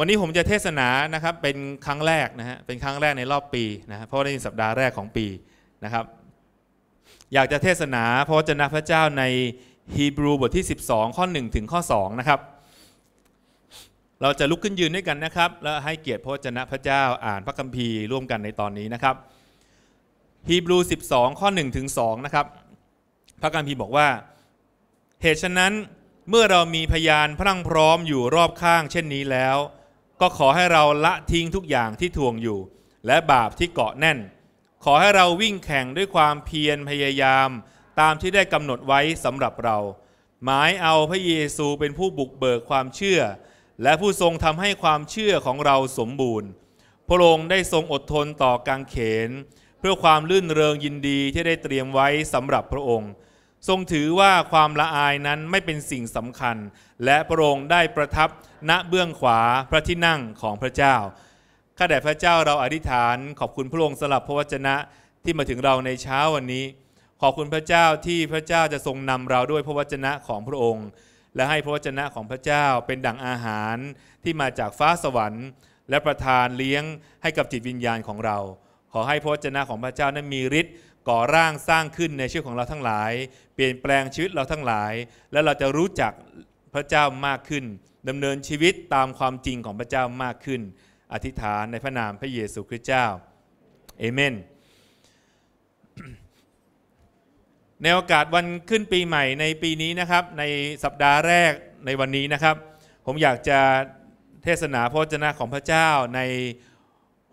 วันนี้ผมจะเทศนานะครับเป็นครั้งแรกนะฮะเป็นครั้งแรกในรอบปีนะเพราะในสัปดาห์แรกของปีนะครับ อยากจะเทศนาพระวจนะพระเจ้าในฮีบรูบทที่12 ข้อ1ถึงข้อ2นะครับเราจะลุกขึ้นยืนด้วยกันนะครับ แล้วให้เกียรติพระวจนะพระเจ้าอ่านพระคัมภีร์ร่วมกันในตอนนี้นะครับฮีบรู12ข้อ1ถึง2นะครับพระคัมภีร์บอกว่า เหตุฉะนั้นเมื่อเรามีพยานพรั่งพร้อมอยู่รอบข้างเช่นนี้แล้วก็ขอให้เราละทิ้งทุกอย่างที่ทวงอยู่ และบาปที่เกาะแน่น ขอให้เราวิ่งแข่งด้วยความเพียรพยายามตามที่ได้กำหนดไว้สำหรับเรา หมายเอาพระเยซูเป็นผู้บุกเบิกความเชื่อ และผู้ทรงทำให้ความเชื่อของเราสมบูรณ์ พระองค์ได้ทรงอดทนต่อการเขนเพื่อความลื่นเริงยินดีที่ได้เตรียมไว้สำหรับพระองค์ทรงถือว่าความละอายนั้นไม่เป็นสิ่งสำคัญ และพระองค์ได้ประทับณเบื้องขวาพระที่นั่งของพระเจ้าข้าแต่พระเจ้าเราอธิษฐาน ขอบคุณพระองค์สลับพระวจนะที่มาถึงเราในเช้าวันนี้ ขอบคุณพระเจ้าที่พระเจ้าจะทรงนำเราด้วยพระวจนะของพระองค์ และให้พระวจนะของพระเจ้าเป็นดั่งอาหาร ที่มาจากฟ้าสวรรค์ และประทานเลี้ยงให้กับจิตวิญญาณของเรา ขอให้พระวจนะของพระเจ้านั้นมีฤทธิ์ก่อร่างสร้างขึ้นในชีวิตของเราทั้งหลาย เปลี่ยนแปลงชีวิตเราทั้งหลาย และเราจะรู้จักพระเจ้ามากขึ้นดำเนินชีวิตตามความจริงของพระเจ้ามากขึ้น อธิษฐานในพระนามพระเยซูคริสต์เจ้าเอเมนในโอกาสวันขึ้นปีใหม่ในปีนี้นะครับในสัปดาห์แรกในวันนี้นะครับ ผมอยากจะเทศนาพระเจนะของพระเจ้าใน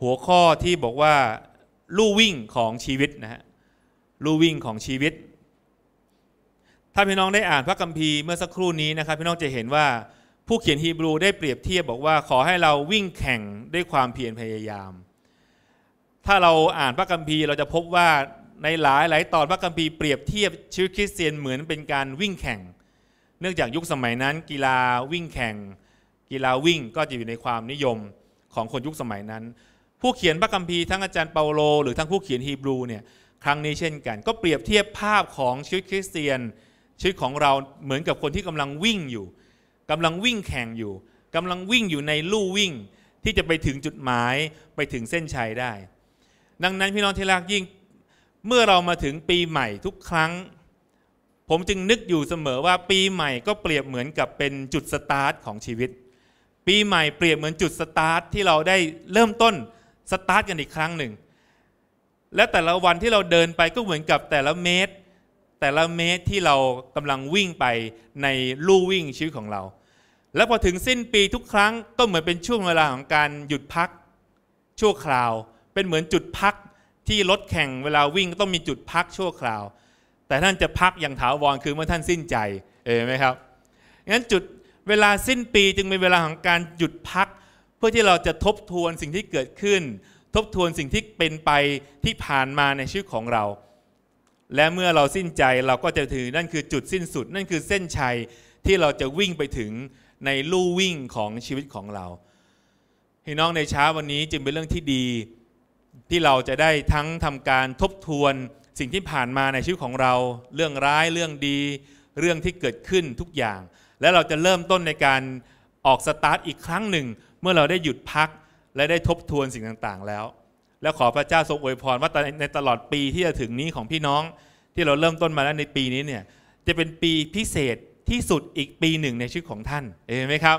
หัวข้อที่บอกว่าลู่วิ่งของชีวิตนะฮะลู่วิ่งของชีวิต ถ้าพี่น้องได้อ่านพระคัมภีร์เมื่อสักครู่นี้นะครับพี่น้องจะเห็นว่าผู้เขียนฮีบรูได้เปรียบเทียบบอกว่าขอให้เราวิ่งแข่งด้วยความเพียรพยายาม ถ้าเราอ่านพระคัมภีร์เราจะพบว่าในหลายหลายตอนพระคัมภีร์เปรียบเทียบชีวิตคริสเตียนเหมือนเป็นการวิ่งแข่ง เนื่องจากยุคสมัยนั้น กีฬาวิ่งแข่ง กีฬาวิ่งก็จะอยู่ในความนิยมของคนยุคสมัยนั้น ผู้เขียนพระคัมภีร์ทั้งอาจารย์เปาโลหรือทั้งผู้เขียนฮีบรูเนี่ยครั้งนี้เช่นกันก็เปรียบเทียบภาพของชีวิตคริสเตียนชีวิตของเราเหมือนกับคนที่กำลังวิ่งอยู่ กำลังวิ่งแข่งอยู่ กำลังวิ่งอยู่ในลู่วิ่ง ที่จะไปถึงจุดหมายไปถึงเส้นชัยได้ ดังนั้นพี่น้องที่รักยิ่ง เมื่อเรามาถึงปีใหม่ทุกครั้ง ผมจึงนึกอยู่เสมอว่าปีใหม่ก็เปรียบเหมือนกับเป็นจุดสตาร์ทของชีวิต ปีใหม่เปรียบเหมือนจุดสตาร์ทที่เราได้เริ่มต้นสตาร์ทกันอีกครั้งหนึ่งและแต่ละวันที่เราเดินไปก็เหมือนกับแต่ละเมตร แต่ละเมตรที่เรากำลังวิ่งไปในลู่วิ่งชีวิตของเรา และพอถึงสิ้นปีทุกครั้ง ก็เหมือนเป็นช่วงเวลาของการหยุดพักชั่วคราว เป็นเหมือนจุดพักที่รถแข่งเวลาวิ่งต้องมีจุดพักชั่วคราว แต่ท่านจะพักอย่างถาวรคือเมื่อท่านสิ้นใจเอ็ไหมครับงั้นจุดเวลาสิ้นปีจึงเป็นเวลาของการหยุดพัก เพื่อที่เราจะทบทวนสิ่งที่เกิดขึ้นทบทวนสิ่งที่เป็นไปที่ผ่านมาในชีวิตของเรา และเมื่อเราสิ้นใจเราก็จะถือนั่นคือจุดสิ้นสุด นั่นคือเส้นชัย ที่เราจะวิ่งไปถึงในลู่วิ่งของชีวิตของเราพี่น้องในเช้าวันนี้จึงเป็นเรื่องที่ดี ที่เราจะได้ทั้งทำการทบทวนสิ่งที่ผ่านมาในชีวิตของเรา เรื่องร้ายเรื่องดี เรื่องที่เกิดขึ้นทุกอย่าง และเราจะเริ่มต้นในการออกสตาร์ทอีกครั้งหนึ่ง เมื่อเราได้หยุดพักและได้ทบทวนสิ่งต่างๆแล้ว และขอพระเจ้าทรงอวยพรว่าในตลอดปีที่จะถึงนี้ของพี่น้อง ที่เราเริ่มต้นมาแล้วในปีนี้ เนี่ย จะเป็นปีพิเศษที่สุดอีกปีหนึ่งในชีวิตของท่านเห็นไหมครับ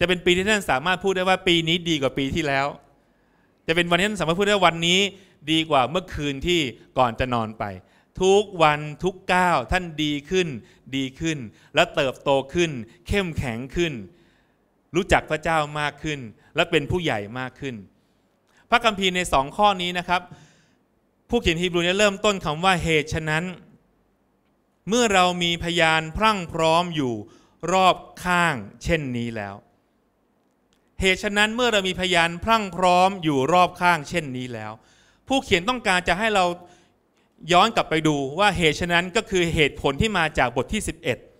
จะเป็นปีที่ท่านสามารถพูดได้ว่าปีนี้ดีกว่าปีที่แล้ว จะเป็นวันที่ท่านสามารถพูดได้วันนี้ดีกว่าเมื่อคืนที่ก่อนจะนอนไป ทุกวันทุกก้าวท่านดีขึ้นดีขึ้น และเติบโตขึ้น เข้มแข็งขึ้นรู้จักพระเจ้ามากขึ้นและเป็นผู้ใหญ่มากขึ้น พระคัมภีร์ในสองข้อนี้นะครับ ผู้เขียนฮีบรูเนี่ยเริ่มต้นคำว่าเหตุฉะนั้น เมื่อเรามีพยานพรั่งพร้อมอยู่รอบข้างเช่นนี้แล้ว เหตุฉะนั้นเมื่อเรามีพยานพรั่งพร้อมอยู่รอบข้างเช่นนี้แล้ว ผู้เขียนต้องการจะให้เราย้อนกลับไปดูว่าเหตุฉะนั้นก็คือเหตุผลที่มาจากบทที่ 11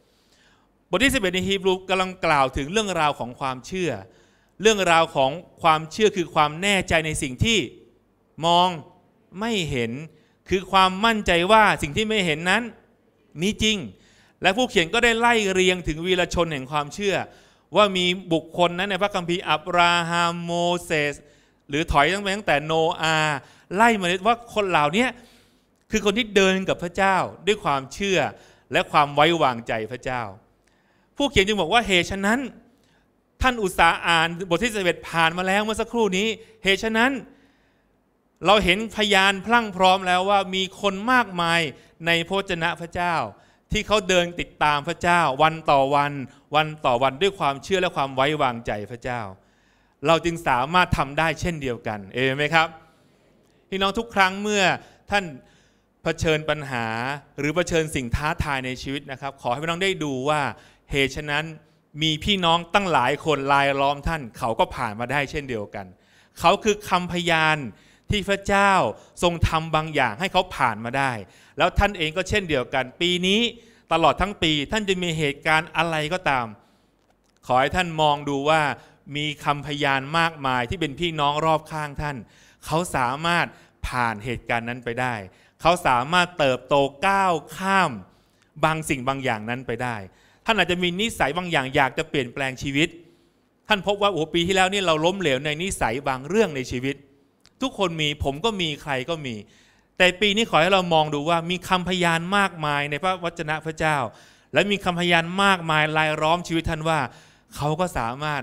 ทที่11ในฮีบรูกำลังกล่าวถึงเรื่องราวของความเชื่อ เรื่องราวของความเชื่อคือความแน่ใจในสิ่งที่มองไม่เห็น คือความมั่นใจว่าสิ่งที่ไม่เห็นนั้นมีจริง และผู้เขียนก็ได้ไล่เรียงถึงวีรชนแห่งความเชื่อ ว่ามีบุคคลนั้นในพระคัมภีร์อับราฮัมโมเสสหรือถอยตั้งแต่ตั้งแต่โนอา ไล่มาเลยว่าคนเหล่านี้คือคนที่เดินกับพระเจ้าด้วยความเชื่อและความไว้วางใจพระเจ้าผู้เขียนจึงบอกว่าเหตุฉะนั้น ท่านอุตสาอ่าน บทที่สิบเอ็ดผ่านมาแล้วเมื่อสักครู่นี้เหตุฉะนั้น เราเห็นพยานพลั่งพร้อมแล้วว่ามีคนมากมายในโพจนะพระเจ้า ที่เขาเดินติดตามพระเจ้า วันต่อวัน วันต่อวันด้วยความเชื่อและความไว้วางใจพระเจ้า เราจึงสามารถทำได้เช่นเดียวกันเอไหมครับพี่น้องทุกครั้งเมื่อท่านเผชิญปัญหาหรือเผชิญสิ่งท้าทายในชีวิตนะครับ ขอให้พี่น้องได้ดูว่าเหตุฉะนั้นมีพี่น้องตั้งหลายคน ลายล้อมท่าน เขาก็ผ่านมาได้เช่นเดียวกัน เขาคือคำพยาน ที่พระเจ้าทรงทำบางอย่าง ให้เขาผ่านมาได้ แล้วท่านเองก็เช่นเดียวกัน ปีนี้ตลอดทั้งปี ท่านจะมีเหตุการณ์อะไรก็ตาม ขอให้ท่านมองดูว่ามีคำพยานมากมายที่เป็นพี่น้องรอบข้างท่าน เขาสามารถผ่านเหตุการณ์นั้นไปได้ เขาสามารถเติบโตก้าวข้ามบางสิ่งบางอย่างนั้นไปได้ท่านอาจจะมีนิสัยบางอย่างอยากจะเปลี่ยนแปลงชีวิต ท่านพบว่าโอ้ปีที่แล้วนี่เราล้มเหลวในนิสัยบางเรื่องในชีวิต ทุกคนมีผมก็มีใครก็มี แต่ปีนี้ขอให้เรามองดูว่ามีคำพยานมากมายในพระวจนะพระเจ้า และมีคำพยานมากมายรายล้อมชีวิตท่านว่า เขาก็สามารถ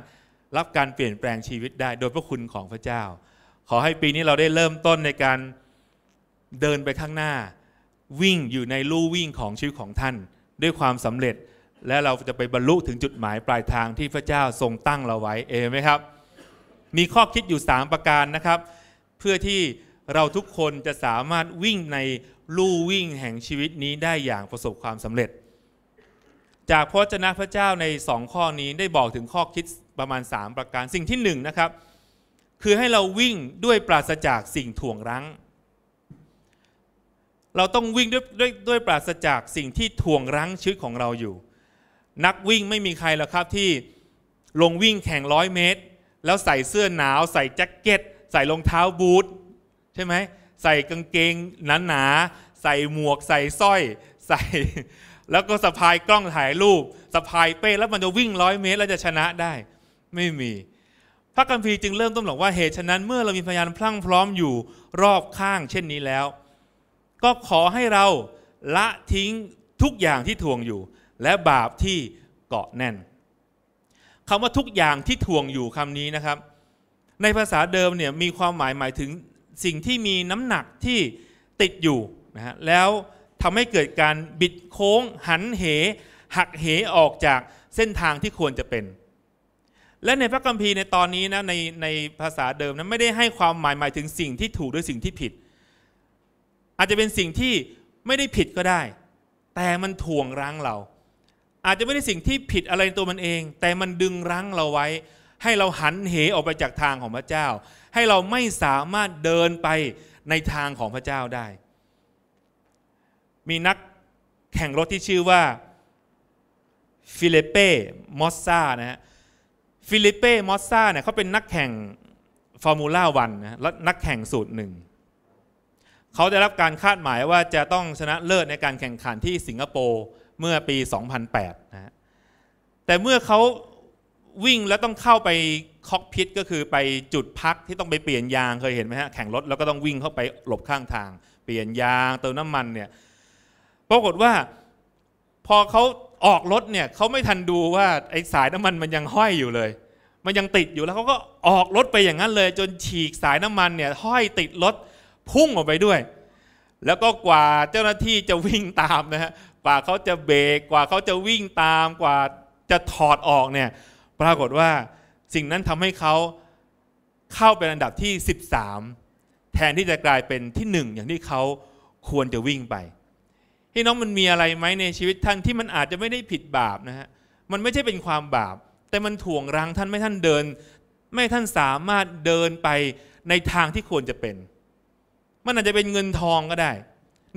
รับการเปลี่ยนแปลงชีวิตได้โดยพระคุณของพระเจ้า ขอให้ปีนี้เราได้เริ่มต้นในการเดินไปข้างหน้า วิ่งอยู่ในลู่วิ่งของชีวิตของท่าน ด้วยความสำเร็จและเราจะไปบรรลุถึงจุดหมายปลายทางที่พระเจ้าทรงตั้งเราไว้ เองไหมครับ มีข้อคิดอยู่ 3 ประการนะครับ เพื่อที่เราทุกคนจะสามารถวิ่งในลู่วิ่งแห่งชีวิตนี้ได้อย่างประสบความสำเร็จ จากพระเจ้าพระเจ้าใน 2 ข้อนี้ได้บอกถึงข้อคิดประมาณ 3 ประการ สิ่งที่1นนะครับ คือให้เราวิ่งด้วยปราศจากสิ่งถ่วงรั้ง เราต้องวิ่งด้วยด้วยด้วยปราศจากสิ่งที่ถ่วงรั้งชีวิตของเราอยู่นักวิ่งไม่มีใครหรอกครับที่ลงวิ่งแข่งร้อยเมตร แล้วใส่เสื้อหนาว ใส่แจ็คเก็ต ใส่รองเท้าบูทใช่ไหม ใส่กางเกงหนาหนาใส่หมวก ใส่สร้อยใส่ แล้วก็สะพายกล้องถ่ายรูปสะพายเป้ แล้วมันจะวิ่งร้อยเมตร แล้วจะชนะได้ ไม่มี พระกัมพีจึงเริ่มต้นบอกว่าเหตุฉะนั้นเมื่อเรามีพยานพลั่งพร้อมอยู่รอบข้าง เช่นนี้แล้ว ก็ขอให้เราละทิ้งทุกอย่างที่ทวงอยู่และบาปที่เกาะแน่น คำว่าทุกอย่างที่ถ่วงอยู่คำนี้นะครับ ในภาษาเดิมเนี่ยมีความหมาย หมาย ถึง สิ่งที่มีน้ำหนักที่ติดอยู่นะฮะแล้วทำให้เกิดการบิดโค้งหันเหหักเหออกจากเส้นทางที่ควรจะเป็น และในพระคัมภีร์ในตอนนี้นะในในภาษาเดิมนะั้นไม่ได้ให้ความหมาย หมายถึงสิ่งที่ถูกหรือสิ่งที่ผิด อาจจะเป็นสิ่งที่ไม่ได้ผิดก็ได้ แต่มันถ่วงรั้งเราอาจจะไม่ได้สิ่งที่ผิดอะไรในตัวมันเอง แต่มันดึงรั้งเราไว้ ให้เราหันเหออกไปจากทางของพระเจ้า ให้เราไม่สามารถเดินไปในทางของพระเจ้าได้ มีนักแข่งรถที่ชื่อว่าฟิลิเป้ มอสซานะฮะ ฟิลิเป้ มอสซาเนี่ยเขาเป็นนักแข่งฟอร์มูล่าวันนและนักแข่งสูตรหนึ่ง เขาได้รับการคาดหมายว่าจะต้องชนะเลิศในการแข่งขันที่สิงคโปร์เมื่อปี 2008 นะแต่เมื่อเขาวิ่งแล้วต้องเข้าไปคอกพิทก็คือไปจุดพักที่ต้องไปเปลี่ยนยางเคยเห็นไหมฮะแข่งรถแล้วก็ต้องวิ่งเข้าไปหลบข้างทาง เปลี่ยนยางเติมน้ำมันเนี่ยปรากฏว่าพอเขาออกรถเนี่ยเขาไม่ทันดูว่าไอ้สายน้ำมันมันยังห้อยอยู่เลย มันยังติดอยู่แล้วเขาก็ออกรถไปอย่างนั้นเลยจนฉีกสายน้ำมันเนี่ยห้อยติดรถพุ่งออกไปด้วย แล้วก็กว่าเจ้าหน้าที่จะวิ่งตามนะฮะกว่าเขาจะเบรกกว่าเขาจะวิ่งตามกว่าจะถอดออกเนี่ยปรากฏว่าสิ่งนั้นทำให้เขาเข้าเป็นอันดับที่ 13 แทนที่จะกลายเป็นที่หนึ่งอย่างที่เขาควรจะวิ่งไปพี่น้องมันมีอะไรไหมในชีวิตท่านที่มันอาจจะไม่ได้ผิดบาปนะฮะมันไม่ใช่เป็นความบาป แต่มันถ่วงรังท่านไม่ท่านเดิน ไม่ท่านสามารถเดินไปในทางที่ควรจะเป็น มันอาจจะเป็นเงินทองก็ได้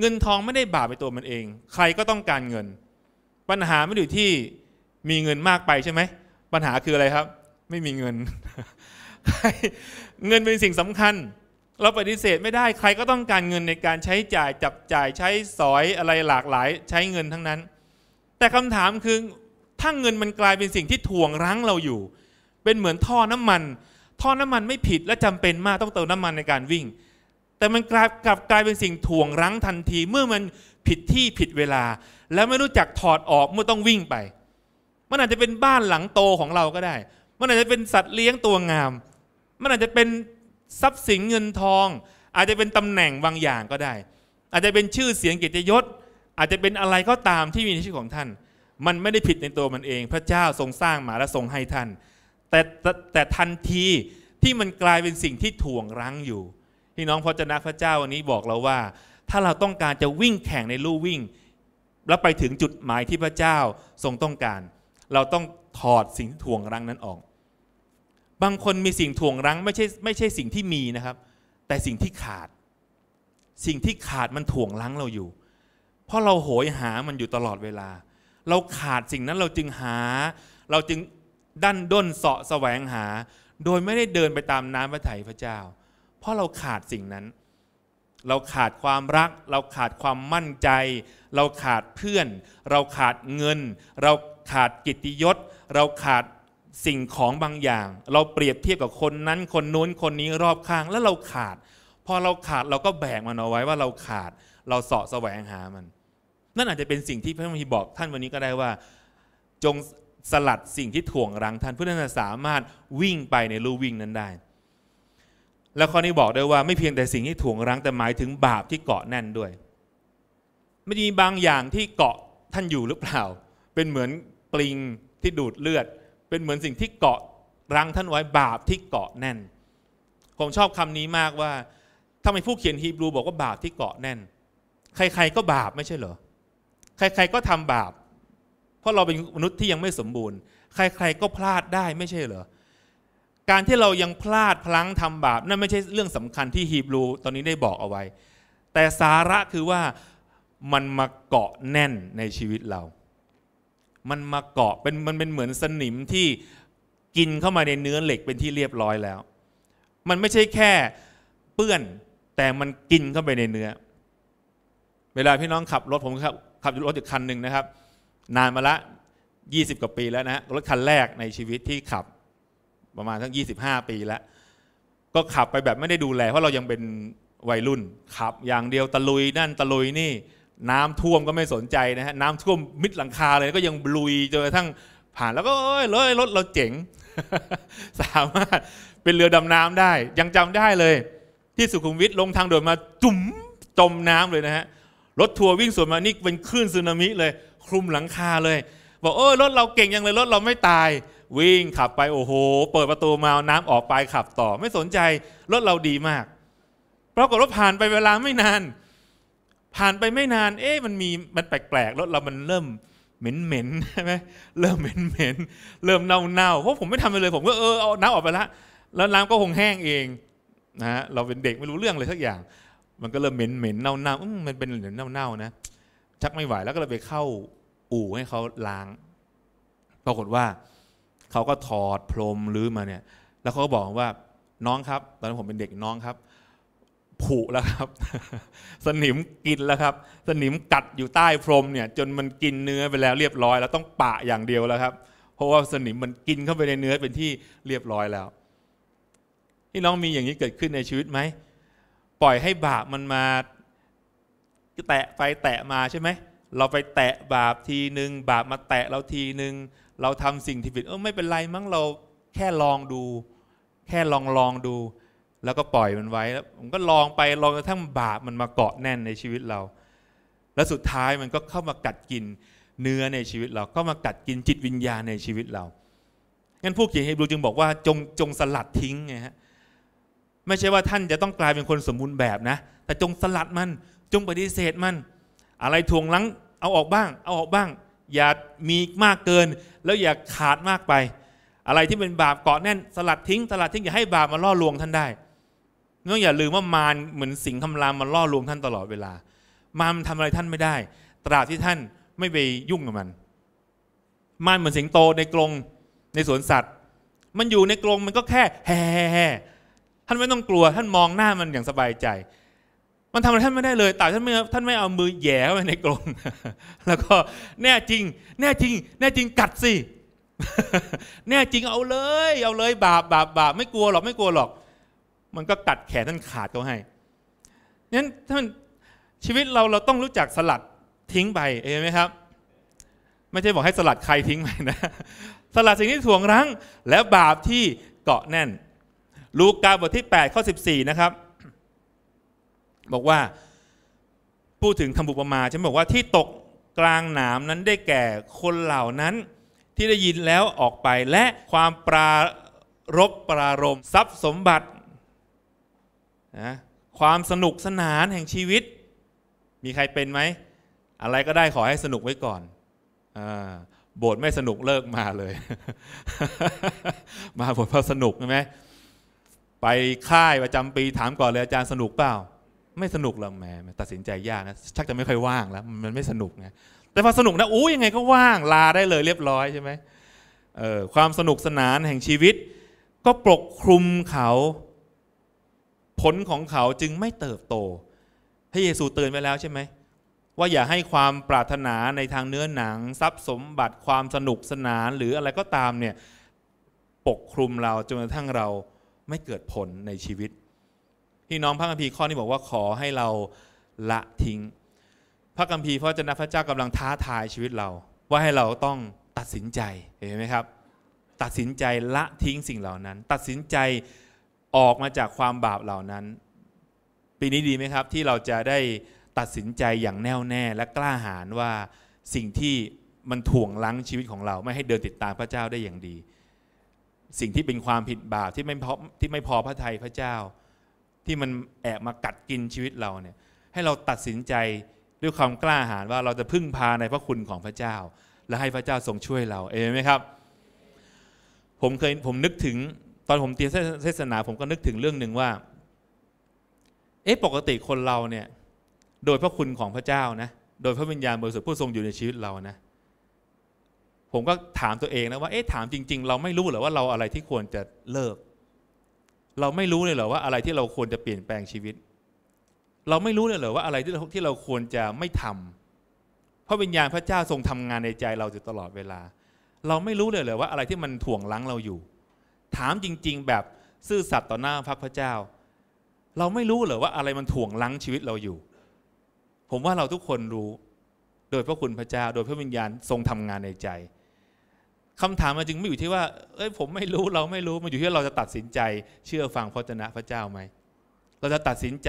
เงินทองไม่ได้บาปในตัวมันเอง ใครก็ต้องการเงิน ปัญหาไม่อยู่ที่มีเงินมากไปใช่ไหม ปัญหาคืออะไรครับ ไม่มีเงิน เงินเป็นสิ่งสำคัญ เราปฏิเสธไม่ได้ ใครก็ต้องการเงินในการใช้จ่ายจับจ่ายใช้สอยอะไรหลากหลายใช้เงินทั้งนั้น แต่คำถามคือถ้าเงินมันกลายเป็นสิ่งที่ถ่วงรั้งเราอยู่ เป็นเหมือนท่อน้ำมัน ท่อน้ำมันไม่ผิดและจำเป็นมากต้องเติมน้ำมันในการวิ่งแต่มันกลับกลับกลายเป็นสิ่งถ่วงรั้งทันทีเมื่อมันผิดที่ผิดเวลา แล้วไม่รู้จักถอดออกเมื่อต้องวิ่งไป มันอาจจะเป็นบ้านหลังโตของเราก็ได้ มันอาจจะเป็นสัตว์เลี้ยงตัวงาม มันอาจจะเป็นทรัพย์สินเงินทอง อาจจะเป็นตำแหน่งบางอย่างก็ได้ อาจจะเป็นชื่อเสียงเกียรติยศ อาจจะเป็นอะไรก็ตามที่มีในชื่อของท่าน มันไม่ได้ผิดในตัวมันเอง พระเจ้าทรงสร้างมาและทรงให้ท่านแต่แต่ทันทีที่มันกลายเป็นสิ่งที่ถ่วงรั้งอยู่พี่น้องพระเจนะพระเจ้าวันนี้บอกเราว่า ถ้าเราต้องการจะวิ่งแข่งในลู่วิ่ง แล้วไปถึงจุดหมายที่พระเจ้าทรงต้องการ เราต้องถอดสิ่งถ่วงรั้งนั้นออก บางคนมีสิ่งถ่วงรั้งไม่ใช่ไม่ใช่สิ่งที่มีนะครับ แต่สิ่งที่ขาด สิ่งที่ขาดมันถ่วงรั้งเราอยู่ เพราะเราโหยหา มันอยู่ตลอดเวลา เราขาดสิ่งนั้นเราจึงหา เราจึงดันด้นเสาะแสวงหาโดยไม่ได้เดินไปตามน้ำพระทัยพระเจ้าพราะเราขาดสิ่งนั้น เราขาดความรัก เราขาดความมั่นใจ เราขาดเพื่อน เราขาดเงิน เราขาดกิติยศ เราขาดสิ่งของบางอย่าง เราเปรียบเทียบกับคนนั้นคนนู้นคนนี้รอบข้างแล้วเราขาด พอเราขาดเราก็แบกมันเอาไว้ว่าเราขาด เราเสาะแสวงหามัน นั่นอาจจะเป็นสิ่งที่พระมาีบอกท่านวันนี้ก็ได้ว่า จงสลัดสิ่งที่ถ่วงรังท่านเพื่อท่านจะสามารถวิ่งไปในลู่วิ่งนั้นได้แล้วข้อนี้บอกด้วยว่าไม่เพียงแต่สิ่งที่ถ่วงรั้งแต่หมายถึงบาปที่เกาะแน่นด้วยไม่มีบางอย่างที่เกาะท่านอยู่หรือเปล่าเป็นเหมือนปลิงที่ดูดเลือด เป็นเหมือนสิ่งที่เกาะรั้งท่านไว้บาปที่เกาะแน่นผมชอบคำนี้มากว่าทำไมผู้เขียนฮีบรูบอกว่าบาปที่เกาะแน่น ใครๆก็บาปไม่ใช่เหรอใครๆก็ทำบาป เพราะเราเป็นมนุษย์ที่ยังไม่สมบูรณ์ ใคร ๆก็พลาดได้ไม่ใช่เหรอการที่เรายังพลาดพลั้งทำบาปนั่นไม่ใช่เรื่องสำคัญที่ฮีบรูตอนนี้ได้บอกเอาไว้ แต่สาระคือว่ามันมาเกาะแน่นในชีวิตเรา มันมาเกาะเป็นมันเป็นเหมือนสนิมที่กินเข้ามาในเนื้อเหล็กเป็นที่เรียบร้อยแล้ว มันไม่ใช่แค่เปื้อนแต่มันกินเข้าไปในเนื้อ เวลาพี่น้องขับรถผมขับขับรถอีกคันหนึ่งนะครับ นานมาละ 20 กว่าปีแล้วนะรถคันแรกในชีวิตที่ขับประมาณทั้ง 25 ปีแล้วก็ขับไปแบบไม่ได้ดูแลเพราะเรายังเป็นวัยรุ่นขับอย่างเดียวตะลุยนั่นตะลุยนี่ น้ำท่วมก็ไม่สนใจนะฮะน้ำท่วมมิดหลังคาเลยก็ยังลุยจนกระทั่งผ่านแล้วก็เอ้ยรถรถเราเจ๋งสามารถเป็นเรือดำน้ำได้ยังจำได้เลย ที่สุขุมวิทลงทางด่วนมาจุ๋มจมน้ำเลยนะฮะรถทัวร์วิ่งสวนมานี่เป็นคลื่นสึนามิเลย คลุมหลังคาเลยบอกเออรถเราเก่งยังเลยรถเราไม่ตายวิ่งขับไปโอ้โห เปิดประตูมาน้ำออกไป ขับต่อไม่สนใจรถเราดีมากปรากฏว่าผ่านไปเวลาไม่นาน ผ่านไปไม่นาน เอ๊ะมันมีมันแปลกๆรถเรามันเริ่มเหม็นเหม็นใช่ไหมเริ่มเหม็นเหม็นเริ่มเน่าเน่าเพราะผมไม่ทำเลยผมก็เออเอาน้ำออกไปละแล้วน้ำก็คงแห้งเองนะฮะเราเป็นเด็กไม่รู้เรื่องเลยสักอย่าง มันก็เริ่มเหม็นเหม็นเน่าเน่ามันเป็นเหม็นเน่าเน่านะชักไม่ไหวแล้วก็เลยไปเข้า อู่ให้เขาล้างปรากฏว่าเขาก็ถอดพรมลื้อมาเนี่ย แล้วเขาก็บอกว่าน้องครับตอนนั้นผมเป็นเด็กน้องครับผุแล้วครับ สนิมกินแล้วครับ สนิมกัดอยู่ใต้พรมเนี่ย จนมันกินเนื้อไปแล้วเรียบร้อยแล้วต้องปะอย่างเดียวแล้วครับเพราะว่าสนิมมันกินเข้าไปในเนื้อเป็นที่เรียบร้อยแล้วพี่น้องมีอย่างนี้เกิดขึ้นในชีวิตไหมปล่อยให้บาปมันมาแตะไปแตะมาใช่ไหมเราไปแตะบาปทีหนึ่งบาปมาแตะเราทีหนึ่งเราทำสิ่งที่ผิดเออไม่เป็นไรมั้งเราแค่ลองดู แค่ลองลองดู แล้วก็ปล่อยมันไว้แล้วผมก็ลองไปลองกระทั่งบาปมันมาเกาะแน่นในชีวิตเรา แล้วสุดท้ายมันก็เข้ามากัดกินเนื้อในชีวิตเราก็มากัดกินจิตวิญญาณในชีวิตเรางั้นผู้เขียนเฮบรูจึงบอกว่าจงจงสลัดทิ้งไงฮะไม่ใช่ว่าท่านจะต้องกลายเป็นคนสมบูรณ์แบบนะ แต่จงสลัดมันจงปฏิเสธมันอะไรทวงลังเอาออกบ้าง เอาออกบ้างอย่ามีมากเกิน แล้วอย่าขาดมากไป อะไรที่เป็นบาปเกาะแน่นสลัดทิ้งสลัดทิ้ง อย่าให้บาปมาล่อลวงท่านได้ื้องอย่าลืมว่ามารเหมือนสิงคำรามมันล่อลวงท่านตลอดเวลามารมันทำอะไรท่านไม่ได้ ตราบที่ท่านไม่ไปยุ่งกับมัน มารเหมือนสิงโตในกรง ในสวนสัตว์ มันอยู่ในกรงมันก็แค่ แฮ่ท่านไม่ต้องกลัวท่านมองหน้ามันอย่างสบายใจมันทำอะไรท่านไม่ได้เลยแต่ท่านไม่ท่านไม่เอามือแย่เข้าไปในกรงแล้วก็แน่จริงแน่จริง แน่จริงกัดสิ แน่จริงเอาเลย เอาเลย บาปบาปบาปไม่กลัวหรอกไม่กลัวหรอก มันก็กัดแขนท่านขาดเขาให้นั้นท่านชีวิตเราเราต้องรู้จักสลัดทิ้งไปเองไหมครับไม่ใช่บอกให้สลัดใครทิ้งไปนะสลัดสิ่งที่ถ่วงรั้งและบาปที่เกาะแน่น ลูกาบทที่8ข้อ14 นะครับบอกว่าพูดถึงคำบุปมาฉันบอกว่าที่ตกกลางหนามนั้นได้แก่คนเหล่านั้น ที่ได้ยินแล้วออกไปและความปรารบปรารม ทรัพย์สมบัตินะความสนุกสนานแห่งชีวิต มีใครเป็นไหม อะไรก็ได้ขอให้สนุกไว้ก่อนอโบสถ์ไม่สนุกเลิกมาเลย มาโบสถ์เพราะสนุกใช่ไหม ไปค่ายประจำปี ถามก่อนเลยอาจารย์สนุกเปล่าไม่สนุกหรอกแหมตัดสินใจยากนะชักจะไม่ค่อยว่างแล้วมันไม่สนุกนะแต่พอสนุกนะอู้ยังไงก็ว่างลาได้เลยเรียบร้อยใช่ไหมเออความสนุกสนานแห่งชีวิต ก็ปกคลุมเขา ผลของเขาจึงไม่เติบโตพระเยซูเตือนไว้แล้วใช่ไหมว่าอย่าให้ความปรารถนาในทางเนื้อหนังทรัพย์สมบัติความสนุกสนานหรืออะไรก็ตามเนี่ย ปกคลุมเราจนกระทั่งเราไม่เกิดผลในชีวิตพี่น้องพระคัมภีร์ข้อนี้บอกว่าขอให้เราละทิ้ง พระคัมภีร์พระเจ้าพระเจ้ากำลังท้าทายชีวิตเราว่าให้เราต้องตัดสินใจเห็นไหมครับตัดสินใจละทิ้งสิ่งเหล่านั้น ตัดสินใจออกมาจากความบาปเหล่านั้น ปีนี้ดีไหมครับที่เราจะได้ตัดสินใจอย่างแน่วแน่และกล้าหาญว่าสิ่งที่มันถ่วงลังชีวิตของเรา ไม่ให้เดินติดตามพระเจ้าได้อย่างดี สิ่งที่เป็นความผิดบาปที่ไม่พอที่ไม่พอพระทัยพระเจ้าที่มันแอบมากัดกินชีวิตเราเนี่ยให้เราตัดสินใจด้วยความกล้าหาญว่าเราจะพึ่งพาในพระคุณของพระเจ้า และให้พระเจ้าทรงช่วยเราเองไหมครับผมเคยผมนึกถึงตอนผมเตรียมเทศนาผมก็นึกถึงเรื่องหนึ่งว่า เอ๊ะปกติคนเราเนี่ย โดยพระคุณของพระเจ้านะ โดยพระวิญญาณบริสุทธิ์ผู้ทรงอยู่ในชีวิตเรานะผมก็ถามตัวเองนะว่าเอ๊ะถามจริง ๆ เราไม่รู้หรือว่าเราอะไรที่ควรจะเลิกเราไม่รู้เลยเหรอว่าอะไรที่เราควรจะเปลี่ยนแปลงชีวิต เราไม่รู้เลยเหรอว่าอะไรที่เราที่เราควรจะไม่ทำพราะวิญญาณพระเจ้าทรงทำงานในใจเราอยู่ตลอดเวลา เราไม่รู้เลยเหรอว่าอะไรที่มันถ่วงลังเราอยู่ ถามจริงๆ แบบซื่อสัตย์ต่อหน้าพระพระเจ้า เราไม่รู้เลยว่าอะไรมันถ่วงลังชีวิตเราอยู่ ผมว่าเราทุกคนรู้ โดยพระคุณพระเจ้า โดยพระวิญญาณทรงทำงานในใจคำถามมันจึงไม่อยู่ที่ว่า เอ้ยผมไม่รู้เราไม่รู้มันอยู่ที่เราจะตัดสินใจ เชื่อฟังพระเจ้าพระเจ้าไหมเราจะตัดสินใจ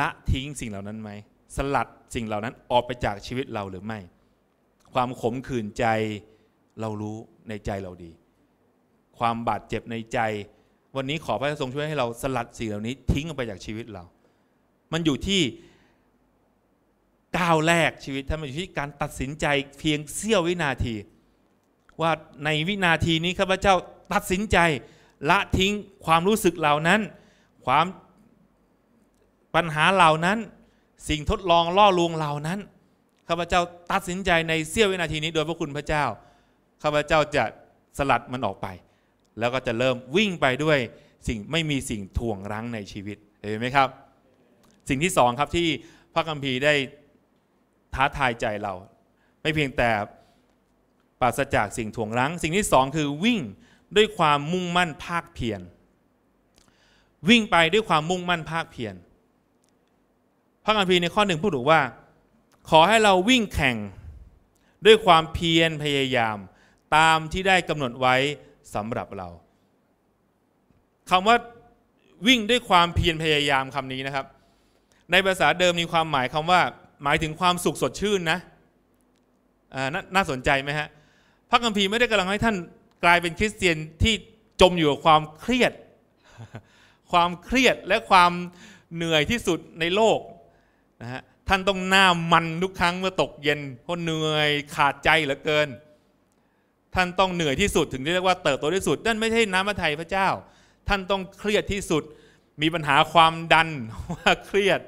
ละทิ้งสิ่งเหล่านั้นไหมสลัดสิ่งเหล่านั้นออกไปจากชีวิตเราหรือไม่ ความขมขื่นใจเรารู้ในใจเราดี ความบาดเจ็บในใจ วันนี้ขอ พระเจ้าทรงช่วยให้เราสลัดสิ่งเหล่านี้ทิ้งออกไปจากชีวิตเรา มันอยู่ที่ก้าวแรกชีวิตท่านมัอยู่ที่การตัดสินใจเพียงเสี้ยววินาที ว่าในวินาทีนี้ข้าพเจ้าตัดสินใจละทิ้งความรู้สึกเหล่านั้น ความปัญหาเหล่านั้น สิ่งทดลองล่อลวงเหล่านั้นข้าพเจ้าตัดสินใจในเสี้ยววินาทีนี้โดยพระคุณพระเจ้าข้าพเจ้าจะสลัดมันออกไปแล้วก็จะเริ่มวิ่งไปด้วยสิ่งไม่มีสิ่งถ่วงรั้งในชีวิตเห็นไหมครับ สิ่งที่สองครับที่พระคัมภีร์ได้ท้าทายใจเราไม่เพียงแต่ปราศจากสิ่งถ่วงรั้ง สิ่งที่สองคือวิ่งด้วยความมุ่งมั่นภาคเพียรวิ่งไปด้วยความมุ่งมั่นภาคเพียรพระคัมภีร์ในข้อหนึ่งพูดถึงว่า ขอให้เราวิ่งแข่งด้วยความเพียรพยายามตามที่ได้กำหนดไว้สำหรับเราคำว่าวิ่งด้วยความเพียรพยายามคำนี้นะครับ ในภาษาเดิมมีความหมายคำว่าหมายถึงความสุขสดชื่นนะนน่าสนใจไหมฮะ พระคัมภีร์ไม่ได้กำลังให้ท่านกลายเป็นคริสเตียนที่จมอยู่กับความเครียด ความเครียดและความเหนื่อยที่สุดในโลกนะฮะ ท่านต้องหน้ามันทุกครั้งเมื่อตกเย็นเพราะเหนื่อยขาดใจเหลือเกิน ท่านต้องเหนื่อยที่สุด ถึงเรียกว่าเติบโตที่สุด นั่นไม่ใช่น้ำพระทัยพระเจ้า ท่านต้องเครียดที่สุดมีปัญหาความดันว่าเครียด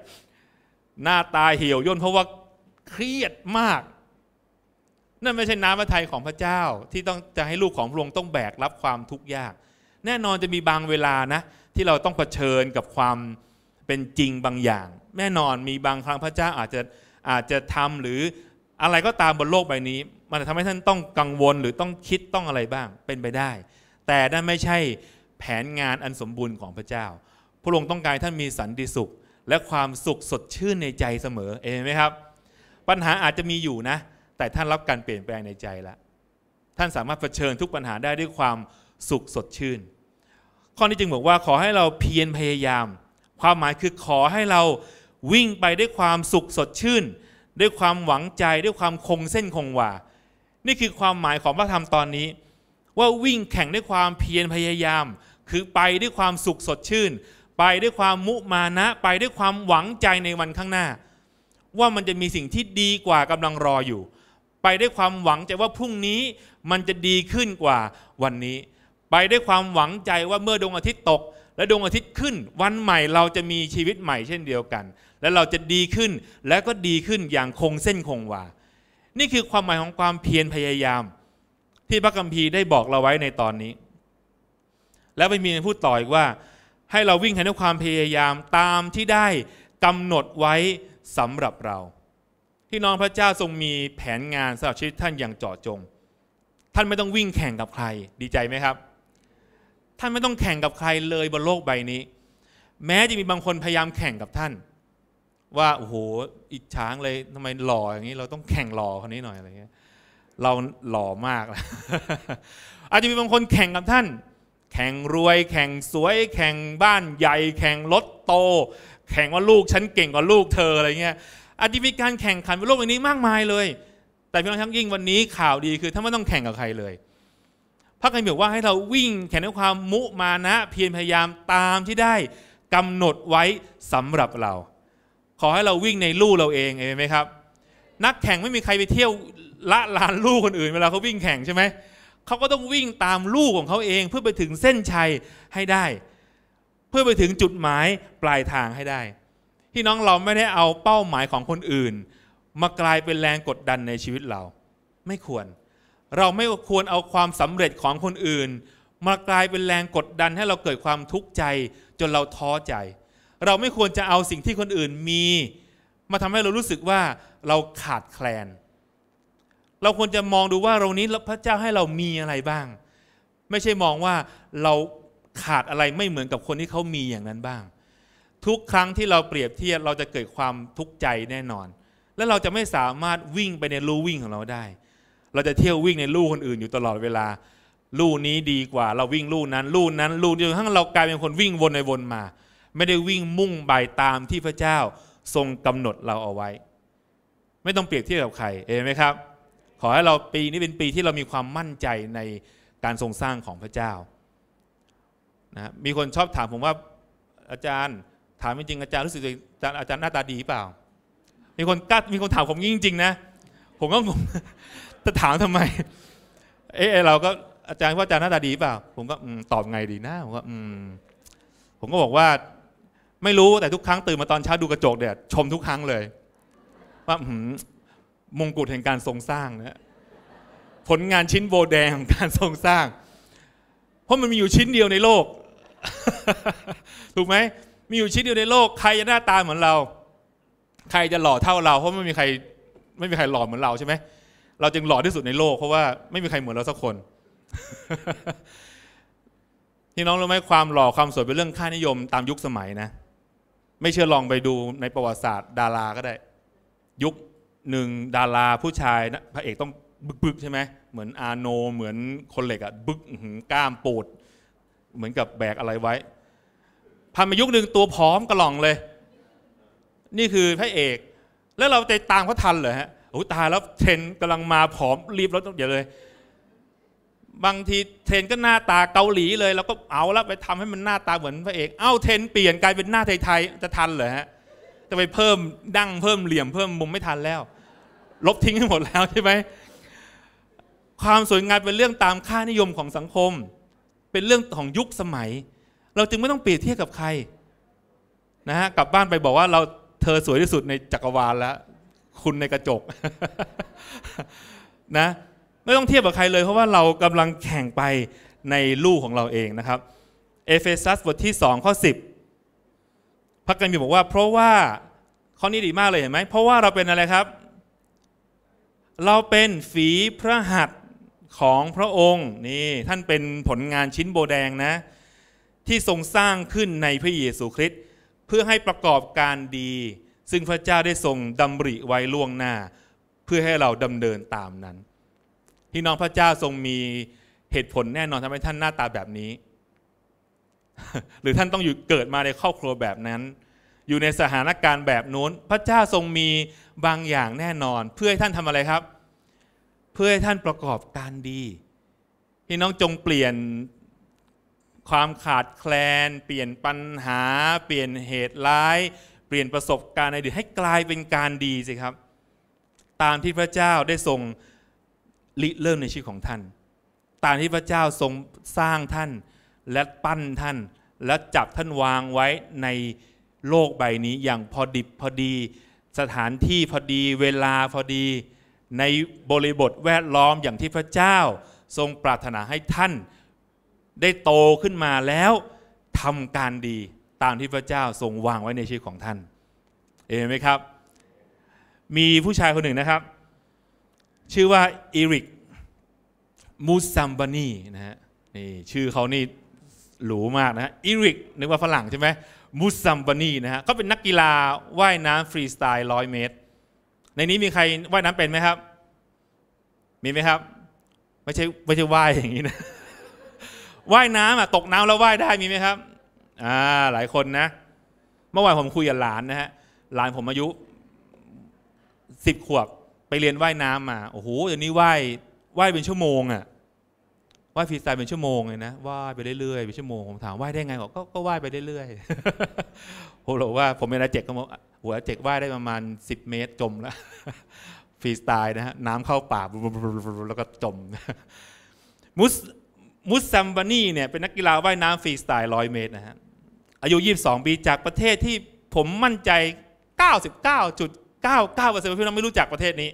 หน้าตาเหี่ยวย่นเพราะว่าเครียดมาก นั่นไม่ใช่น้ำพระทัยของพระเจ้าที่ต้องจะให้ลูกของพระองค์ต้องแบกรับความทุกข์ยาก แน่นอนจะมีบางเวลานะ ที่เราต้องเผชิญกับความเป็นจริงบางอย่าง แน่นอนมีบางครั้งพระเจ้าอาจจะอาจจะทำหรืออะไรก็ตามบนโลกใบนี้มันทำให้ท่านต้องกังวลหรือต้องคิดต้องอะไรบ้างเป็นไปได้ แต่นั่นไม่ใช่แผนงานอันสมบูรณ์ของพระเจ้าพระองค์ต้องการท่านมีสันติสุขและความสุขสดชื่นในใจเสมอ เองนไหมครับ ปัญหาอาจจะมีอยู่นะ แต่ท่านรับการเปลี่ยนแปลงในใจแล้ว ท่านสามารถเผชิญทุกปัญหาได้ด้วยความสุขสดชื่น ข้อนี้จึงบอกว่าขอให้เราเพียรพยายาม ความหมายคือขอให้เราวิ่งไปด้วยความสุขสดชื่น ด้วยความหวังใจ ด้วยความคงเส้นคงวา นี่คือความหมายของพระธรรมตอนนี้ ว่าวิ่งแข่งด้วยความเพียรพยายาม คือไปด้วยความสุขสดชื่นไปด้วยความมุมานะ ไปด้วยความหวังใจในวันข้างหน้า ว่ามันจะมีสิ่งที่ดีกว่ากำลังรออยู่ ไปด้วยความหวังใจว่าพรุ่งนี้มันจะดีขึ้นกว่าวันนี้ ไปด้วยความหวังใจว่าเมื่อดวงอาทิตย์ตก และดวงอาทิตย์ขึ้น วันใหม่เราจะมีชีวิตใหม่เช่นเดียวกัน และเราจะดีขึ้นและก็ดีขึ้นอย่างคงเส้นคงวา นี่คือความหมายของความเพียรพยายาม ที่พระกัมพีได้บอกเราไว้ในตอนนี้ แล้วไปมีพูดต่ออีกว่าให้เราวิ่งด้วยความพยายามตามที่ได้กำหนดไว้สำหรับเรา ที่น้องพระเจ้าทรงมีแผนงานสำหรับชีวิตท่านอย่างเจาะจง ท่านไม่ต้องวิ่งแข่งกับใครดีใจไหมครับ ท่านไม่ต้องแข่งกับใครเลยบนโลกใบนี้ แม้จะมีบางคนพยายามแข่งกับท่าน ว่าโอ้โหอิจฉางเลยทำไมหล่ออย่างนี้ เราต้องแข่งหล่อคนนี้หน่อยอะไรเงี้ยเราหล่อมาก อาจจะมีบางคนแข่งกับท่านแข่งรวย แข่งสวย แข่งบ้านใหญ่ แข่งรถโต แข่งว่าลูกฉันเก่งกว่าลูกเธออะไรเงี้ยอาจจะมีการแข่งขันบนโลกอบนนี้มากมายเลย แต่พี่น้องทั้งยิ่งวันนี้ข่าวดีคือถ้าไม่ต้องแข่งกับใครเลย พระคัมภีร์บอกว่าให้เราวิ่งแข่งด้วยความมุมานะ เพียรพยายามตามที่ได้กำหนดไว้สำหรับเรา ขอให้เราวิ่งในลู่เราเองเห็นไหมครับนักแข่งไม่มีใครไปเที่ยวละลานลู่คนอื่นเวลาเขาวิ่งแข่งใช่ไหมเขาก็ต้องวิ่งตามลูกของเขาเองเพื่อไปถึงเส้นชัยให้ได้ เพื่อไปถึงจุดหมายปลายทางให้ได้ที่น้องเราไม่ได้เอาเป้าหมายของคนอื่นมากลายเป็นแรงกดดันในชีวิตเรา ไม่ควร เราไม่ควรเอาความสำเร็จของคนอื่น มากลายเป็นแรงกดดันให้เราเกิดความทุกข์ใจจนเราท้อใจ เราไม่ควรจะเอาสิ่งที่คนอื่นมี มาทำให้เรารู้สึกว่าเราขาดแคลนเราควรจะมองดูว่าเรานี้พระเจ้าให้เรามีอะไรบ้าง ไม่ใช่มองว่าเราขาดอะไรไม่เหมือนกับคนที่เขามีอย่างนั้นบ้าง ทุกครั้งที่เราเปรียบเทียบเราจะเกิดความทุกข์ใจแน่นอน และเราจะไม่สามารถวิ่งไปในลู่วิ่งของเราได้ เราจะเที่ยววิ่งในลู่คนอื่นอยู่ตลอดเวลา ลู่นี้ดีกว่าเราวิ่งลู่นั้นลู่นั้นลู่จนกระทั่งเรากลายเป็นคนวิ่งวนในวนมา ไม่ได้วิ่งมุ่งไปตามที่พระเจ้าทรงกำหนดเราเอาไว้ ไม่ต้องเปรียบเทียบกับใครเองไหมครับขอให้เราปีนี้เป็นปีที่เรามีความมั่นใจในการทรงสร้างของพระเจ้านะมีคนชอบถามผมว่าอาจารย์ ถามจริงอาจารย์รู้สึกอาจารย์อาจารย์หน้าตาดีเปล่า มีคนกล้ามีคนถามผมจริงๆนะผมก็งงจะถามทำไมเออเราก็อาจารย์ว่าอาจารย์หน้าตาดีเปล่า ผมก็ตอบไงดีนะผมก็อืมผมก็บอกว่าไม่รู้แต่ทุกครั้งตื่นมาตอนเช้าดูกระจกเดี่ย ชมทุกครั้งเลยว่ามงกุฎแห่งการทรงสร้างนะผลงานชิ้นโบแดงของการทรงสร้าง เพราะมันมีอยู่ชิ้นเดียวในโลก ถูกไหมมีอยู่ชิ้นเดียวในโลกใครจะหน้าตาเหมือนเรา ใครจะหล่อเท่าเราเพราะไม่มีใครไม่มีใครหล่อเหมือนเราใช่ไหมเราจึงหล่อที่สุดในโลกเพราะว่าไม่มีใครเหมือนเราสักคนที่น้องรู้ไหมความหล่อความสวยเป็นเรื่องค่านิยมตามยุคสมัยนะไม่เชื่อลองไปดูในประวัติศาสตร์ ดาราก็ได้ ยุคหนึ่งดาราผู้ชาย พระเอกต้องบึกกใช่ไหมเหมือนอาโนเหมือนคนเหล็กอะบึกกล้ามปูดเหมือนกับแบกอะไรไว้พันมายุคหนึ่งตัวผอมกระหล่องเลย นี่คือพระเอก แล้วเราจะตามเขาทันเหรอฮะโอ้ตายแล้วเทรนกำลังมาผอมรีบรถต้องอย่าเลย บางทีเทรนก็หน้าตาเกาหลีเลยเราก็เอาแล้วไปทำให้มันหน้าตาเหมือนพระเอก เอ้าเทรนเปลี่ยนกลายเป็นหน้าไทยๆจะทันเหรอฮะจะไปเพิ่มดั้งเพิ่มเหลี่ยมเพิ่มมุมไม่ทันแล้วลบทิ้งหมดแล้วใช่ไหมความสวยงามเป็นเรื่องตามค่านิยมของสังคม เป็นเรื่องของยุคสมัย เราจึงไม่ต้องเปรียบเทียบกับใครนะฮะกลับบ้านไปบอกว่าเราเธอสวยที่สุดในจักรวาลแล้ว คุณในกระจกนะไม่ต้องเทียบกับใครเลยเพราะว่าเรากำลังแข่งไปในลูกของเราเองนะครับ เอเฟซัสบทที่2ข้อ10พระกัมบีบอกว่า เพราะว่าข้อนี้ดีมากเลยเห็นไหมเพราะว่าเราเป็นอะไรครับ เราเป็นฝีพระหัตถ์ของพระองค์นี่ท่านเป็นผลงานชิ้นโบแดงนะ ที่ทรงสร้างขึ้นในพระเยซูคริสต์เพื่อให้ประกอบการดี ซึ่งพระเจ้าได้ทรงดำริไว้ล่วงหน้า เพื่อให้เราดำเนินตามนั้นที่น้องพระเจ้าทรงมีเหตุผลแน่นอนทำให้ท่านหน้าตาแบบนี้หรือท่านต้องอยู่เกิดมาในครอบครัวแบบนั้น อยู่ในสถานการณ์แบบนู้นพระเจ้าทรงมีบางอย่างแน่นอนเพื่อให้ท่านทำอะไรครับ เพื่อให้ท่านประกอบการดี พี่น้องจงเปลี่ยนความขาดแคลน เปลี่ยนปัญหาเปลี่ยนเหตุร้าย เปลี่ยนประสบการณ์ในอดีตให้กลายเป็นการดีสิครับ ตามที่พระเจ้าได้ทรงริเริ่มในชีวิตของท่านตามที่พระเจ้าทรงสร้างท่านและปั้นท่านและจับท่านวางไว้ในโลกใบนี้อย่างพอดิบพอดีสถานที่พอดีเวลาพอดีในบริบทแวดล้อมอย่างที่พระเจ้าทรงปรารถนาให้ท่าน ได้โตขึ้นมาแล้วทำการดีตามที่พระเจ้าทรงวางไว้ในชีวิตของท่าน เอไหมครับ มีผู้ชายคนหนึ่งนะครับ ชื่อว่าอีริกมูซัมบานีนะฮะนี่ชื่อเขานี่หรูมากนะฮะอิริกนึกว่าฝรั่งใช่ไหม มุซัมบานีนะฮะเขาเป็นนักกีฬาว่ายน้ำฟรีสไตล์ร้อยเมตร ในนี้มีใครว่ายน้ำเป็นไหมครับ มีไหมครับ ไม่ใช่ไม่ใช่ว่ายอย่างนี้นะ ว่ายน้ำอ่ะตกน้ำแล้วว่ายได้มีไหมครับ อ่า หลายคนนะ เมื่อวานผมคุยกับหลานนะฮะ หลานผมอายุสิบขวบไปเรียนว่ายน้ำมา โอ้โหเดี๋ยวนี้ว่ายว่ายเป็นชั่วโมงอ่ะว่ายฟรีสไตล์เป็นชั่วโมงเลยนะ ว่ายไปเรื่อยๆเป็นชั่วโมงผมถามว่ายได้ไงบอกก็ก็ว่ายไปเรื่อยๆโมบอกว่าผมเวลาเจ็กก็อหัวเจ็กว่ายได้ประมาณ 10 เมตรจมแล้วฟรีสไตล์นะฮะน้ำเข้าปากแล้วก็จม มุสมุสซัมบานีเนี่ยเป็นนักกีฬาว่ายน้ำฟรีสไตล์ร้อยเมตรนะฮะอายุ 22ปีจากประเทศที่ผมมั่นใจ 99.99%พี่น้องไม่รู้จักประเทศนี้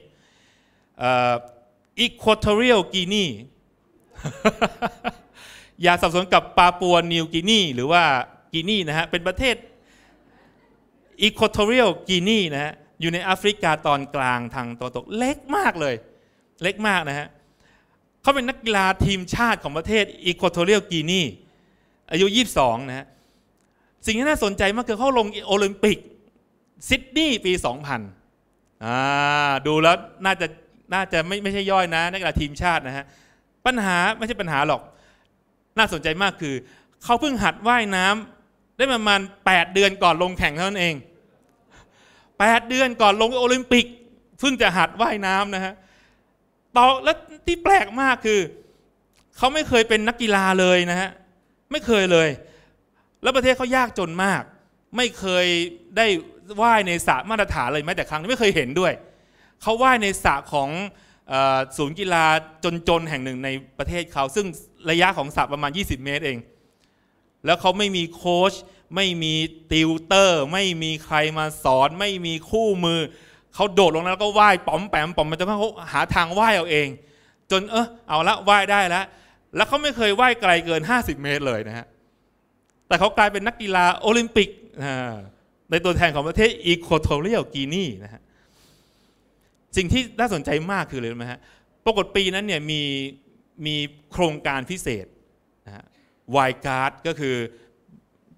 อีควอเทเรียลกีนี Guinea อย่าสับสนกับปาปัวนิวกินีหรือว่ากินีนะฮะเป็นประเทศอีคทอเรียลกินีนะฮะอยู่ในแอฟริกาตอนกลางทางตะวันตกเล็กมากเลย เล็กมากนะฮะเขาเป็นนักกีฬาทีมชาติของประเทศอีคทอเรียลกินีอายุ 22 นะฮะสิ่งที่น่าสนใจมากคือเขาลงโอลิมปิกซิดนีย์ปี 2000อ่าดูแล้วน่าจะน่าจะไม่ไม่ใช่ย่อยนะ นักกีฬาทีมชาตินะฮะปัญหา ไม่ใช่ปัญหาหรอกน่าสนใจมากคือเขาเพิ่งหัดว่ายน้ำ ได้ประมาณ8เดือนก่อนลงแข่งเท่านั้นเอง 8 เดือนก่อนลงโอลิมปิก เพิ่งจะหัดว่ายน้ำนะฮะต่อและที่แปลกมากคือเขาไม่เคยเป็นนักกีฬาเลยนะฮะไม่เคยเลย แล้วประเทศเขายากจนมาก ไม่เคยได้ว่ายในสระมาตรฐานเลยแม้แต่ครั้งไม่เคยเห็นด้วยเขาว่ายในสระของศูนย์กีฬาจนๆแห่งหนึ่งในประเทศเขา ซึ่งระยะของสระประมาณ 20 เมตรเอง แล้วเขาไม่มีโค้ชไม่มีติวเตอร์ ไม่มีใครมาสอนไม่มีคู่มือ เขาโดดลงแล้วก็ว่ายป๋อมแปมป๋อมมันจะเขาหาทางว่ายเอาเอง จนเออเอาละว่ายได้แล้ว แล้วเขาไม่เคยว่ายไกลเกิน 50 เมตรเลยนะฮะ แต่เขากลายเป็นนักกีฬาโอลิมปิกในตัวแทนของประเทศอีควอโทเรียลกีนีนะฮะสิ่งที่น่าสนใจมาก คือเลยนะฮะปรากฏปีนั้นเนี่ยมีมีโครงการพิเศษนะฮะวายการ์ดก็คือ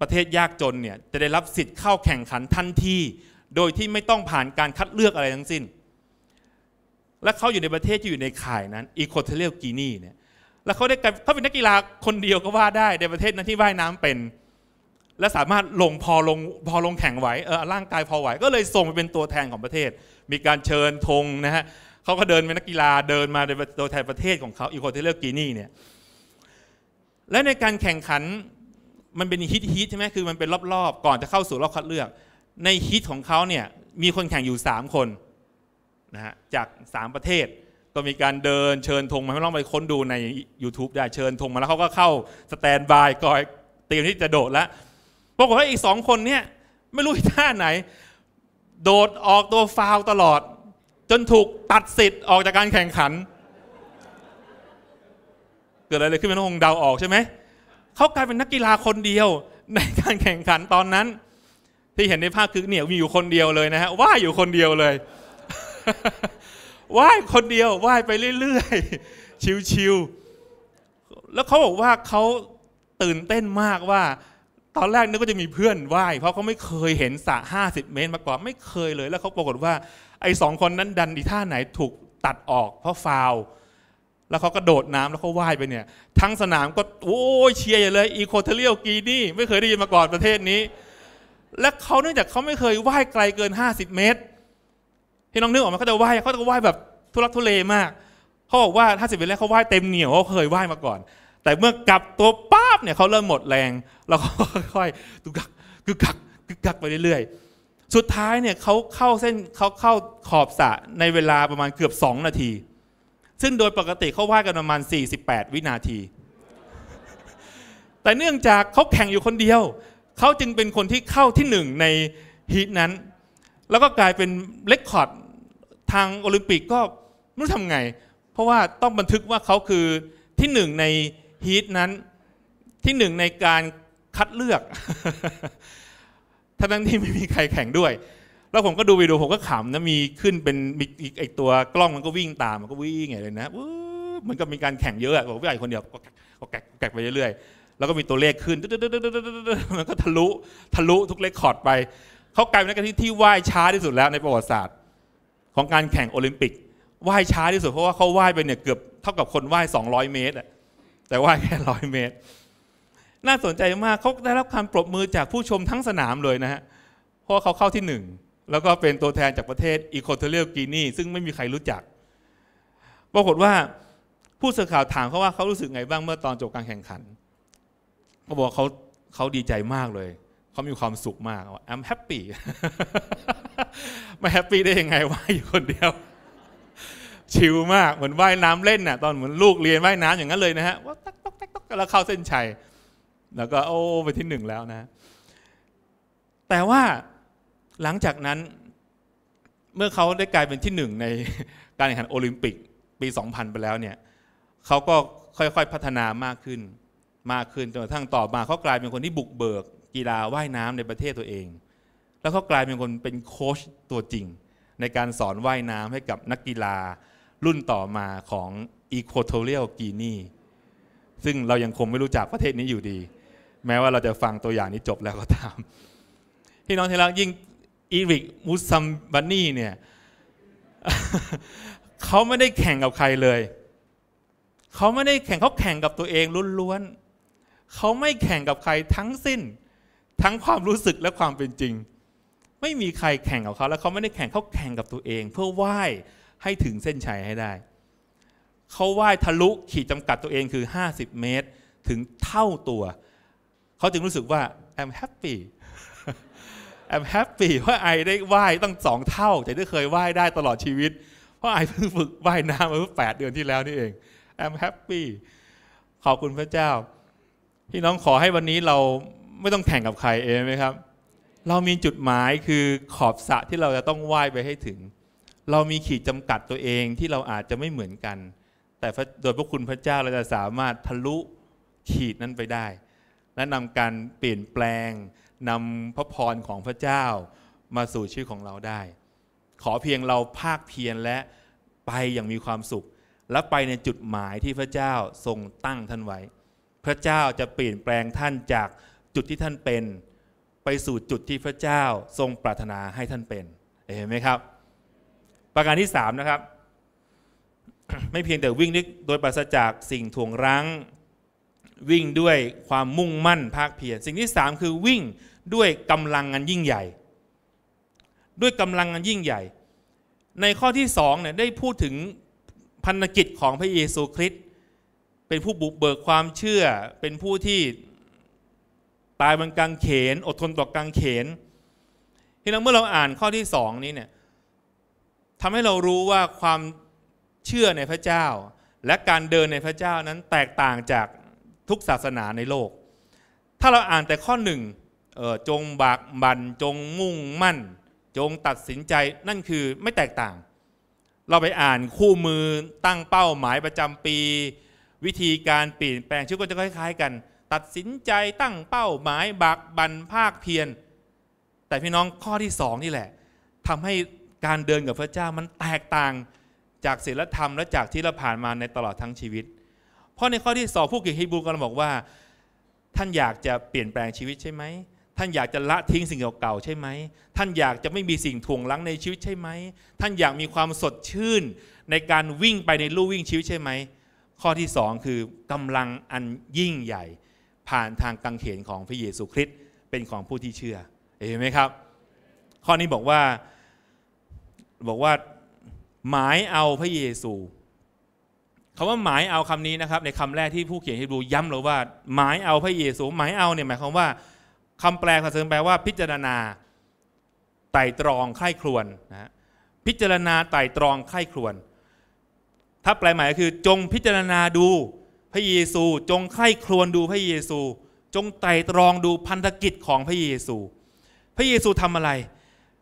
ประเทศยากจนเนี่ยจะได้รับสิทธิ์เข้าแข่งขันทันที โดยที่ไม่ต้องผ่านการคัดเลือกอะไรทั้งสิ้น และเขาอยู่ในประเทศที่อยู่ในข่ายนั้นอีโคเทเลกีนีเนี่ย แล้วเขาได้เขาเป็นนักกีฬาคนเดียวก็ว่าได้ในประเทศนั้นที่ว่ายน้ำเป็น และสามารถลงพอลงพอลงแข่งไหวเออร่างกายพอไหว ก็เลยส่งไปเป็นตัวแทนของประเทศมีการเชิญธงนะฮะเขาก็เดินเป็นนักกีฬาเดินมาโดยแทนประเทศของเขาอีโคเทเลอร์กีนี่เนี่ย และในการแข่งขันมันเป็นฮิตฮิตใช่ไหม คือมันเป็นรอบ ๆ ก่อนจะเข้าสู่รอบคัดเลือก ในฮิตของเขาเนี่ยมีคนแข่งอยู่ 3 คนนะฮะจาก 3 ประเทศ ก็มีการเดินเชิญธงมาไม่ต้องไปค้นดูใน YouTube ได้เชิญธงมาแล้วเขาก็เข้าสแตนบายก่อยเตรียมที่จะโดดแล้วปรากฏว่าอีกสองคนเนี่ยไม่รู้ท่าไหนโดดออกตัวฟาวตลอด จนถูกตัดสิทธิ์ออกจากการแข่งขัน เกิดอะไรขึ้นม็นองเดาออกใช่ไหม เขากลายเป็นนักกีฬาคนเดียว ในการแข่งขันตอนนั้น ที่เห็นในภาพคือเนี่ยมีอยู่คนเดียวเลยนะฮะว่ายอยู่คนเดียวเลยว่ายคนเดียวว่ายไปเรื่อย ๆชิวๆแล้วเขาบอกว่าเขาตื่นเต้นมากว่าตอนแรกนึกว่าจะมีเพื่อนว่ายเพราะเขาไม่เคยเห็นสระ 50 เมตรมาก่อนไม่เคยเลย แล้วเขาปรากฏว่าไอ้สองคนนั้นดันดีท่าไหนถูกตัดออก เพราะฟาวแล้วเขาก็โดดน้ำแล้วเขาว่ายไปเนี่ยทั้งสนามก็โอ้ยเชียร์เลยอีโคเทเรียลกีนี่ไม่เคยได้ยินมาก่อนประเทศนี้ และเขาเนื่องจากเขาไม่เคยว่ายไกลเกิน 50 เมตรที่น้องนึกออกไหมเขาจะว่ายเขาจะว่ายแบบทุรักทุเลมากเขาบอกว่า 50 เมตรแรกเขาว่ายเต็มเหนียวเขาเคยว่ายมาก่อนแต่เมื่อกลับตัวปัาบเนี่ยเขาเริ่มหมดแรงแล้วก็ค่อยๆกึกกักกึกกักกึกกักไปเรื่อยๆ สุดท้ายเนี่ยเขาเข้าเส้นเขาเข้าขอบสะในเวลาประมาณเกือบ 2 นาที ซึ่งโดยปกติเขาว่ากันประมาณ 48 วินาที แต่เนื่องจากเขาแข่งอยู่คนเดียว เขาจึงเป็นคนที่เข้าที่หนึ่งในฮีทนั้น แล้วก็กลายเป็นเลคคอร์ดทางโอลิมปิกก็ไม่รู้ทำไง เพราะว่าต้องบันทึกว่าเขาคือที่หนึ่งในฮีทนั้นที่หนึ่งในการคัดเลือก ทั้งที่ไม่มีใครแข่งด้วย แล้วผมก็ดูวิดีโอผมก็ขำนะมีขึ้นเป็นอีกตัวกล้องมันก็วิ่งตามมันก็วิ่งไงเลยนะมันก็มีการแข่งเยอะผมกิ่งไปคนเดียวก็แกะกไปเรื่อย ๆ แล้วก็มีตัวเลขขึ้นมันก็ทะลุทะลุทุกเลคคอร์ดไป เขากลายเป็นนักที่ที่ว่ายช้าที่สุดแล้วในประวัติศาสตร์ ของการแข่งโอลิมปิก ว่ายช้าที่สุดเพราะว่าเขาว่ายไปเนี่ยเกือบเท่ากับคนว่าย200 เมตรอะแต่ว่ายแค่ร้อยเมตร น่าสนใจมากเขาได้รับการปรบมือจากผู้ชมทั้งสนามเลยนะฮะเพราะเขาเข้าที่หนึ่งแล้วก็เป็นตัวแทนจากประเทศ อีโคเทเรียลกีนีซึ่งไม่มีใครรู้จักปรากฏว่าผู้สื่อข่าวถามเขาว่าเขารู้สึกไงบ้างเมื่อตอนจบการแข่งขันเขาบอกเขาเขาดีใจมากเลย เขามีความสุขมากว่า I'm happy ไม่แฮปปี้ได้ยังไงว่าอยู่คนเดียวชิลมากเหมือนว่ายน้ำเล่นน่ะ ตอนเหมือนลูกเรียนว่ายน้ำอย่างนั้นเลยนะฮะว่าตักตักตักตักแล้วเข้าเส้นชัยแล้วก็โอ้ไปที่หนึ่งแล้วนะ แต่ว่าหลังจากนั้นเมื่อเขาได้กลายเป็นที่หนึ่งในการแข่งขันโอลิมปิกปี 2000 ไปแล้วเนี่ยเขาก็ค่อยๆพัฒนามากขึ้นมากขึ้นจนกระทั่งต่อมาเขากลายเป็นคนที่บุกเบิก กีฬาว่ายน้ำในประเทศตัวเอง แล้วเขากลายเป็นคนเป็นโค้ชตัวจริง ในการสอนว่ายน้ำให้กับนักกีฬารุ่นต่อมาของอีโคโทเรียลกีนีซึ่งเรายังคงไม่รู้จักประเทศนี้อยู่ดี แม้ว่าเราจะฟังตัวอย่างนี้จบแล้วก็ตามพี่น้องที่รักยิ่งอีริกมุสซัมบันนี่เนี่ยเขาไม่ได้แข่งกับใครเลย เขาไม่ได้แข่งเขาแข่งกับตัวเองล้วนๆเขาไม่แข่งกับใครทั้งสิ้น ทั้งความรู้สึกและความเป็นจริง ไม่มีใครแข่งกับเขาแล้วเขาไม่ได้แข่งเขาแข่งกับตัวเอง เพื่อไหว้ให้ถึงเส้นชัยให้ได้ เขาว่ายทะลุขีดจำกัดตัวเองคือ 50 เมตร ถึงเท่าตัว เขาจึงรู้สึกว่า I'm happy I'm happy พราะไอได้ว่ายตั้งสองเท่าจต่ที่เคยว่ายได้ตลอดชีวิต เพราะไอเพิ่งฝึกว่ายน้ำมาเมื่อแปดเดือนที่แล้วนี่เอง I'm happy ขอบคุณพระเจ้า พี่น้องขอให้วันนี้เราไม่ต้องแข่งกับใครเองไหมครับ เรามีจุดหมายคือขอบสะที่เราจะต้องว่ายไปให้ถึงเรามีขีดจำกัดตัวเองที่เราอาจจะไม่เหมือนกัน แต่โดยพระคุณพระเจ้าเราจะสามารถทะลุขีดนั้นไปได้และนำการเปลี่ยนแปลงนำพระพรของพระเจ้ามาสู่ชีวอของเราได้ ขอเพียงเราภาคเพียรและไปอย่างมีความสุข และไปในจุดหมายที่พระเจ้าทรงตั้งท่านไว้ พระเจ้าจะเปลี่ยนแปลงท่านจากจุดที่ท่านเป็น ไปสู่จุดที่พระเจ้าทรงปรารถนาให้ท่านเป็นเห็นไหมครับประการที่3นะครับ ไม่เพียงแต่วิ่งโดยปราศจากสิ่งถ่วงรั้ง วิ่งด้วยความมุ่งมั่นภาคเพียรสิ่งที่3คือวิ่งด้วยกำลังอันยิ่งใหญ่ ด้วยกำลังอันยิ่งใหญ่ ในข้อที่2เนี่ยได้พูดถึงพันธกิจของพระเยซูคริสต์เป็นผู้บุกเบิกความเชื่อเป็นผู้ที่ตายบนกางเขน อดทนต่อกางเขนทีนี้เมื่อเราอ่านข้อที่สองนี้เนี่ยทำให้เรารู้ว่าความเชื่อในพระเจ้าและการเดินในพระเจ้านั้นแตกต่างจากทุกศาสนาในโลก ถ้าเราอ่านแต่ข้อหนึ่ง จงบากบัน จงมุ่งมั่น จงตัดสินใจ นั่นคือไม่แตกต่าง เราไปอ่านคู่มือตั้งเป้าหมายประจำปี วิธีการเปลี่ยนแปลงชื่อก็จะคล้ายๆ กัน ตัดสินใจตั้งเป้าหมาย บากบันภาคเพียรแต่พี่น้องข้อที่สองนี่แหละทำใหการเดินกับพระเจ้ามันแตกต่างจากศีลธรรมและจากที่เราผ่านมาในตลอดทั้งชีวิต เพราะในข้อที่สองผู้เกียตฮิบูกำลังบอกว่า ท่านอยากจะเปลี่ยนแปลงชีวิตใช่ไหมท่านอยากจะละทิ้งสิ่งเก่าๆใช่ไหมท่านอยากจะไม่มีสิ่งถ่วงลังในชีวิตใช่ไหม ท่านอยากมีความสดชื่นในการวิ่งไปในลู่วิ่งชีวิตใช่ไหมข้อที่สองคือกำลังอันยิ่งใหญ่ผ่านทางกังเขนของพระเยซูคริสต์เป็นของผู้ที่เชื่อเห็นไหมครับ ข้อนี้บอกว่าบอกว่าหมายเอาพระเยซูคำว่าหมายเอาคำนี้นะครับในคำแรกที่ผู้เขียนฮีบรูย้ำเราว่า หมายเอาพระเยซู หมายเอาเนี่ยหมายความว่าคำแปลภาษาเสริมแปลว่าพิจารณาไต่ตรองไข้ครวนนะพิจารณาไต่ตรองไข้ครวน ถ้าแปลหมายก็คือจงพิจารณาดูพระเยซู จงไข้ครวนดูพระเยซู จงไต่ตรองดูพันธกิจของพระเยซู พระเยซูทำอะไร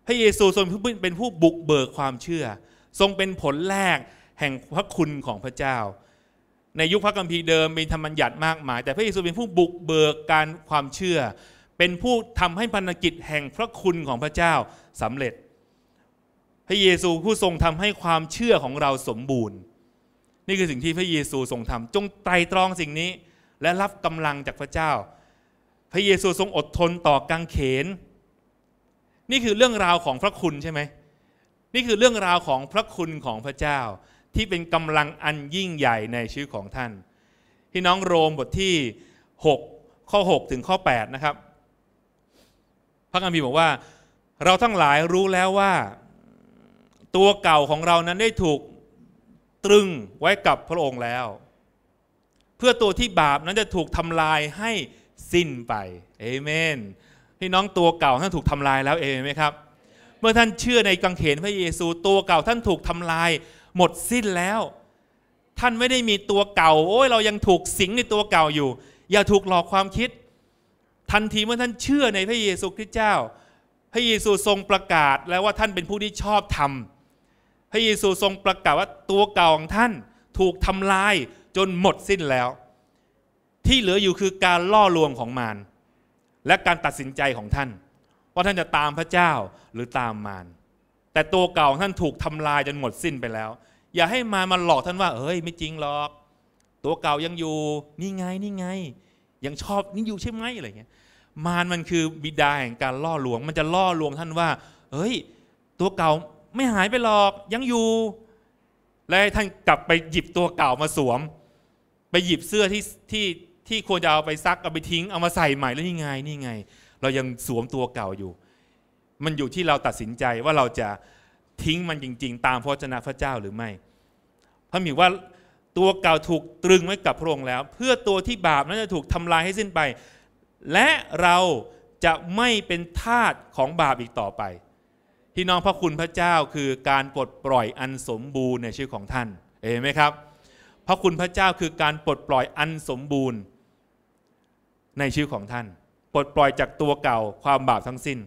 พระเยซูทรงเป็นผู้บุกเบิกความเชื่อ ทรงเป็นผลแรกแห่งพระคุณของพระเจ้า ในยุคพระกัมภีร์เดิมมีธรรมัญญัติมากมาย แต่พระเยซูเป็นผู้บุกเบิกการความเชื่อ เป็นผู้ทำให้พันธกิจแห่งพระคุณของพระเจ้าสำเร็จ พระเยซูผู้ทรงทำให้ความเชื่อของเราสมบูรณ์ นี่คือสิ่งที่พระเยซูทรงทำจงไตรตรองสิ่งนี้และรับกำลังจากพระเจ้า พระเยซูทรงอดทนต่อกังเขนนี่คือเรื่องราวของพระคุณใช่ไหม นี่คือเรื่องราวของพระคุณของพระเจ้า ที่เป็นกำลังอันยิ่งใหญ่ในชีวิตของท่านพี่น้องโรมบทที่ 6 ข้อ 6 ถึงข้อ 8 นะครับ พระคัมภีร์บอกว่า เราทั้งหลายรู้แล้วว่า ตัวเก่าของเรานั้นได้ถูกตรึงไว้กับพระองค์แล้ว เพื่อตัวที่บาปนั้นจะถูกทำลายให้สิ้นไป เอเมนพี่น้องตัวเก่าท่านถูกทำลายแล้วเองไหมครับ เมื่อท่านเชื่อในกังเขนพระเยซูตัวเก่าท่านถูกทำลาย หมดสิ้นแล้ว ท่านไม่ได้มีตัวเก่าโอ้ยเรายังถูกสิงในตัวเก่าอยู่ อย่าถูกหลอกความคิด ทันทีเมื่อท่านเชื่อในพระเยซูคริสต์เจ้าพระเยซูทรงประกาศแล้วว่าท่านเป็นผู้ที่ชอบธรรมพระเยซูทรงประกาศว่าตัวเก่าของท่านถูกทำลายจนหมดสิ้นแล้ว ที่เหลืออยู่คือการล่อลวงของมารและการตัดสินใจของท่านว่าท่านจะตามพระเจ้าหรือตามมารแต่ตัวเก่าท่านถูกทำลายจนหมดสิ้นไปแล้ว อย่าให้มารมาหลอกท่านว่า เอ้ยไม่จริงหรอก ตัวเก่ายังอยู่ นี่ไงนี่ไง ยังชอบนี่อยู่ใช่ไหมอะไรเงี้ยมารมันคือบิดาแห่งการล่อลวง มันจะล่อลวงท่านว่าเอ้ยตัวเก่าไม่หายไปหรอก ยังอยู่ และท่านกลับไปหยิบตัวเก่ามาสวม ไปหยิบเสื้อที่ที่ที่ควรจะเอาไปซักเอาไปทิ้ง เอามาใส่ใหม่แล้วนี่ไงนี่ไงเรายังสวมตัวเก่าอยู่ มันอยู่ที่เราตัดสินใจว่าเราจะทิ้งมันจริง ๆ ตามพระเจนะพระเจ้าหรือไม่พระมีว่าตัวเก่าถูกตรึงไว้กับพระองค์แล้ว เพื่อตัวที่บาปนั้นจะถูกทำลายให้สิ้นไป และเราจะไม่เป็นทาสของบาปอีกต่อไปพี่น้องพระคุณพระเจ้าคือการปลดปล่อยอันสมบูรณ์ในชื่อของท่านเอไหมครับพระคุณพระเจ้าคือการปลดปล่อยอันสมบูรณ์ในชีวิตของท่าน ปลดปล่อยจากตัวเก่าความบาปทั้งสิ้น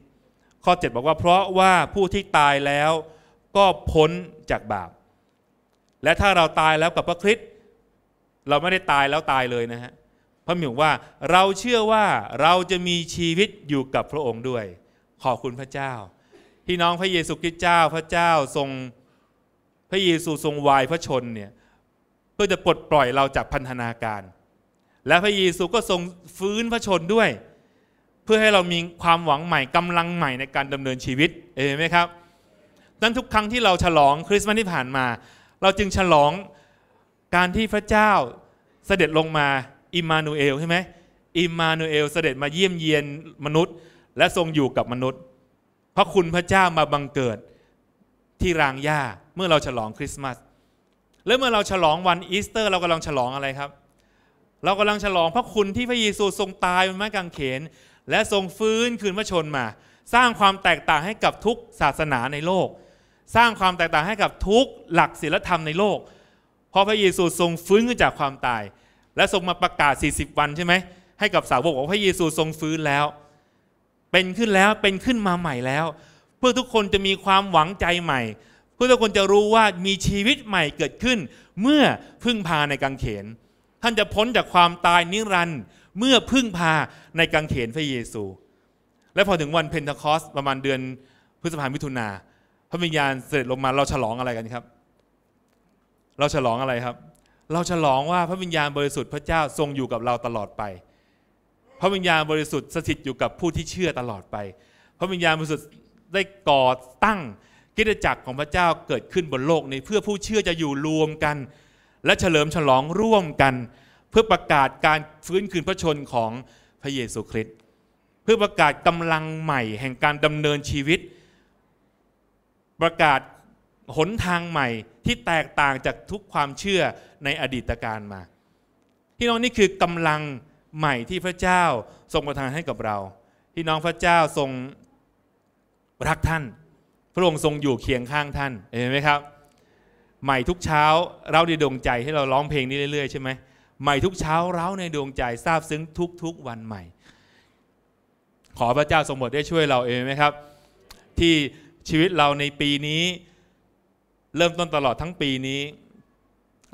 ข้อ7บอกว่าเพราะว่าผู้ที่ตายแล้วก็พ้นจากบาป และถ้าเราตายแล้วกับพระคริสต์เราไม่ได้ตายแล้วตายเลยนะฮะพระมิวว่าเราเชื่อว่าเราจะมีชีวิตอยู่กับพระองค์ด้วย ขอบคุณพระเจ้าที่น้องพระเยซูคริสต์เจ้าพระเจ้าทรงพระเยซูทรงวายพระชนเนี่ยเพื่อจะปลดปล่อยเราจากพันธนาการและพระเยซูก็ทรงฟื้นพระชนด้วย เพื่อให้เรามีความหวังใหม่กำลังใหม่ในการดำเนินชีวิตเอไหมครับนั้นทุกครั้งที่เราฉลองคริสต์มาสที่ผ่านมา เราจึงฉลองการที่พระเจ้าเสด็จลงมาอิมานูเอลใช่ไหมอิมานูเอล เสด็จมาเยี่ยมเยียนมนุษย์และทรงอยู่กับมนุษย์ เพราะคุณพระเจ้ามาบังเกิดที่รางหญ้าเมื่อเราฉลองคริสต์มาสและเมื่อเราฉลองวันอีสเตอร์ เรากำลังฉลองอะไรครับเรากำลังฉลองพระคุณที่พระเยซูทรงตายบนไม้กางเขน และทรงฟื้นคืนพระชนมา สร้างความแตกต่างให้กับทุกศาสนาในโลก สร้างความแตกต่างให้กับทุกหลักศีลธรรมในโลก เพราะพระเยซูทรงฟื้นขึ้นจากความตาย และทรงมาประกาศ 40 วันใช่ไหม ให้กับสาวกว่าพระเยซูทรงฟื้นแล้ว เป็นขึ้นแล้วเป็นขึ้นมาใหม่แล้ว เพื่อทุกคนจะมีความหวังใจใหม่เพื่อทุกคนจะรู้ว่ามีชีวิตใหม่เกิดขึ้น เมื่อพึ่งพาในกางเขนท่านจะพ้นจากความตายนิรันดร์เมื่อพึ่งพาในกางเขนพระเยซู และพอถึงวันเพนทคอสประมาณเดือนพฤษภาคมิถุนาพระวิญญาณเสด็จลงมาเราฉลองอะไรกันครับ เราฉลองอะไรครับ เราฉลองว่าพระวิญญาณบริสุทธิ์พระเจ้าทรงอยู่กับเราตลอดไป พระวิญญาณบริสุทธิ์สถิตอยู่กับผู้ที่เชื่อตลอดไป พระวิญญาณบริสุทธิ์ได้ก่อตั้งกิจจักรของพระเจ้าเกิดขึ้นบนโลกนี้เพื่อผู้เชื่อจะอยู่รวมกันและเฉลิมฉลองร่วมกันเพื่อประกาศการฟื้นคืนพระชนของพระเยซูคริสต์เพื่อประกาศกำลังใหม่ แห่งการดำเนินชีวิต ประกาศหนทางใหม่ที่แตกต่างจากทุกความเชื่อในอดีตการมาพี่น้องนี่คือกำลังใหม่ที่พระเจ้าทรงประทานให้กับเราพี่น้องพระเจ้าทรงรักท่าน พระองค์ทรงอยู่เคียงข้างท่านเห็นไหมครับใหม่ทุกเช้าเราในดวงใจให้เราร้องเพลงนี้เรื่อยๆใช่ไหมใหม่ทุกเช้าเราในดวงใจทราบซึ้งทุกๆวันใหม่ ขอพระเจ้าทรงโปรดได้ช่วยเราเองไหมครับที่ชีวิตเราในปีนี้ เริ่มต้นตลอดทั้งปีนี้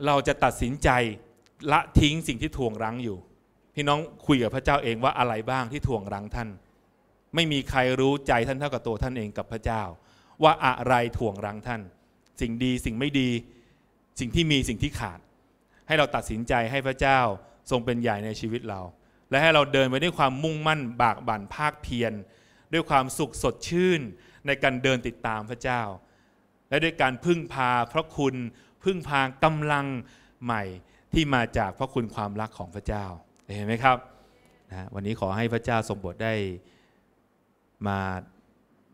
เราจะตัดสินใจละทิ้งสิ่งที่ถ่วงรั้งอยู่พี่น้องคุยกับพระเจ้าเองว่าอะไรบ้างที่ถ่วงรั้งท่าน ไม่มีใครรู้ใจท่านเท่ากับตัวท่านเองกับพระเจ้า ว่าอะไรถ่วงรั้งท่านสิ่งดีสิ่งไม่ดีสิ่งที่มีสิ่งที่ขาด ให้เราตัดสินใจให้พระเจ้าทรงเป็นใหญ่ในชีวิตเรา และให้เราเดินไปด้วยความมุ่งมั่นบากบั่นภาคเพียรด้วยความสุขสดชื่นในการเดินติดตามพระเจ้า และด้วยการพึ่งพาพระคุณพึ่งพากำลังใหม่ที่มาจากพระคุณความรักของพระเจ้าเห็นไหมครับนะวันนี้ขอให้พระเจ้าทรงบทได้มา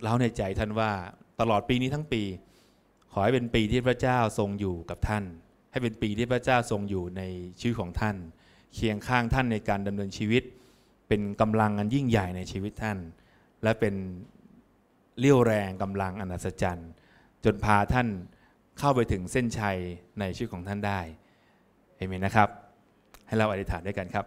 เล่าในใจท่านว่าตลอดปีนี้ทั้งปีขอให้เป็นปีที่พระเจ้าทรงอยู่กับท่าน ให้เป็นปีที่พระเจ้าทรงอยู่ในชีวิตของท่าน เคียงข้างท่านในการดำเนินชีวิต เป็นกำลังอันยิ่งใหญ่ในชีวิตท่าน และเป็นเลี้ยวแรงกำลังอันอัศจรรย์ จนพาท่านเข้าไปถึงเส้นชัยในชีวิตของท่านได้เอเมนนะครับ ให้เราอธิษฐานด้วยกันครับ